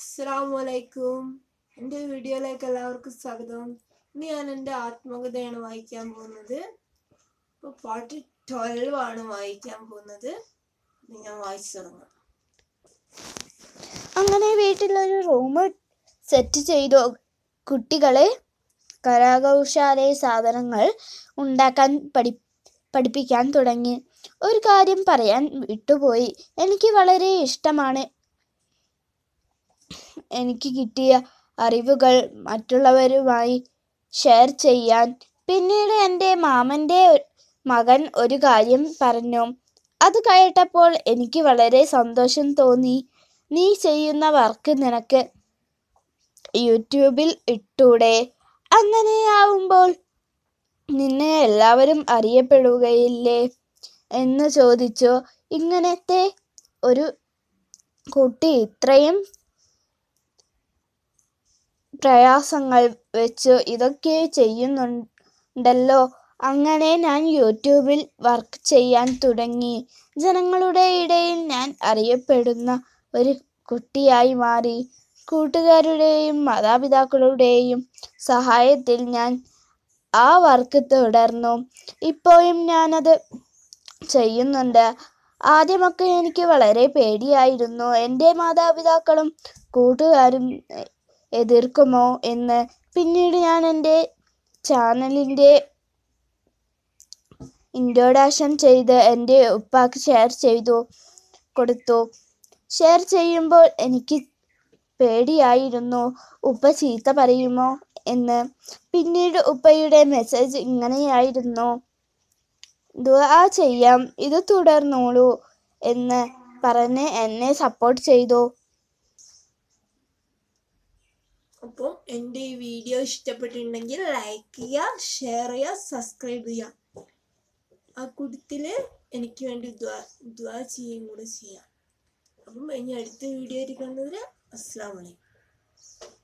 അസ്സാമലൈക്കും വലൈക്കും എൻ്റെ വീഡിയോയിലേക്ക് എല്ലാവർക്കും സ്വാഗതം ഇനി ഞാൻ എൻ്റെ ആത്മകഥയാണ് വായിക്കാൻ പോകുന്നത് ഇപ്പോൾ പാർട്ട് ട്വൽവ് ആണ് വായിക്കാൻ പോകുന്നത് ഞാൻ വായിച്ചു തുടങ്ങാം അങ്ങനെ വീട്ടിലൊരു റൂം സെറ്റ് ചെയ്തു കുട്ടികളെ കലാകൗശാലയ സാധനങ്ങൾ ഉണ്ടാക്കാൻ പഠി പഠിപ്പിക്കാൻ തുടങ്ങി ഒരു കാര്യം പറയാൻ വിട്ടുപോയി എനിക്ക് വളരെ ഇഷ്ടമാണ് എനിക്ക് കിട്ടിയ അറിവുകൾ മറ്റുള്ളവരുമായി ഷെയർ ചെയ്യാൻ പിന്നീട് എൻ്റെ മാമൻ്റെ മകൻ ഒരു കാര്യം പറഞ്ഞു അത് കേട്ടപ്പോൾ എനിക്ക് വളരെ സന്തോഷം തോന്നി നീ ചെയ്യുന്ന വർക്ക് നിനക്ക് യൂട്യൂബിൽ ഇട്ടൂടെ അങ്ങനെയാവുമ്പോൾ നിന്നെ എല്ലാവരും അറിയപ്പെടുകയില്ലേ എന്ന് ചോദിച്ചു ഇങ്ങനത്തെ ഒരു കുട്ടി ഇത്രയും പ്രയാസങ്ങൾ വെച്ച് ഇതൊക്കെ ചെയ്യുന്നുണ്ടല്ലോ അങ്ങനെ ഞാൻ യൂട്യൂബിൽ വർക്ക് ചെയ്യാൻ തുടങ്ങി ജനങ്ങളുടെ ഇടയിൽ ഞാൻ അറിയപ്പെടുന്ന ഒരു കുട്ടിയായി മാറി കൂട്ടുകാരുടെയും മാതാപിതാക്കളുടെയും സഹായത്തിൽ ഞാൻ ആ വർക്ക് തുടർന്നു ഇപ്പോഴും ഞാനത് ചെയ്യുന്നുണ്ട് ആദ്യമൊക്കെ എനിക്ക് വളരെ പേടിയായിരുന്നു എൻ്റെ മാതാപിതാക്കളും കൂട്ടുകാരും എതിർക്കുമോ എന്ന് പിന്നീട് ഞാൻ എൻ്റെ ചാനലിൻ്റെ ഇൻട്രോഡക്ഷൻ ചെയ്ത് എൻ്റെ ഉപ്പാക്ക് ഷെയർ ചെയ്തു കൊടുത്തു ഷെയർ ചെയ്യുമ്പോൾ എനിക്ക് പേടിയായിരുന്നു ഉപ്പ ചീത്ത പറയുമോ എന്ന് പിന്നീട് ഉപ്പയുടെ മെസ്സേജ് ഇങ്ങനെയായിരുന്നു ദുആ ചെയ്യാം ഇത് തുടർന്നോളൂ എന്ന് പറഞ്ഞ് എന്നെ സപ്പോർട്ട് ചെയ്തു അപ്പം എൻ്റെ ഈ വീഡിയോ ഇഷ്ടപ്പെട്ടിട്ടുണ്ടെങ്കിൽ ലൈക്ക് ചെയ്യുക ഷെയർ ചെയ്യുക സബ്സ്ക്രൈബ് ചെയ്യുക ആ കുടത്തിൽ എനിക്ക് വേണ്ടി ദ്വാ ദ്വാ ചെയ്യുകയും കൂടെ ചെയ്യാം അപ്പം ഇനി അടുത്ത വീഡിയോ ഇരിക്കുന്നതിൽ അസ്സാം വലൈക്കും